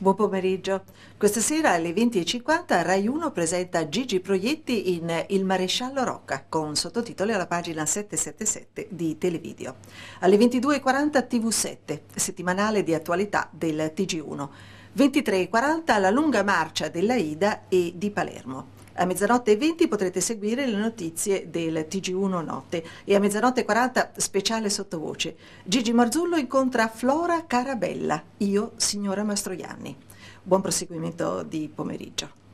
Buon pomeriggio. Questa sera alle 20.50 Rai 1 presenta Gigi Proietti in Il maresciallo Rocca con sottotitoli alla pagina 777 di Televideo. Alle 22.40 TV7, settimanale di attualità del TG1. 23.40 La lunga marcia della Ida e di Palermo. A mezzanotte e 20 potrete seguire le notizie del TG1 Notte e a mezzanotte e 40 speciale sottovoce. Gigi Marzullo incontra Flora Carabella, io signora Mastroianni. Buon proseguimento di pomeriggio.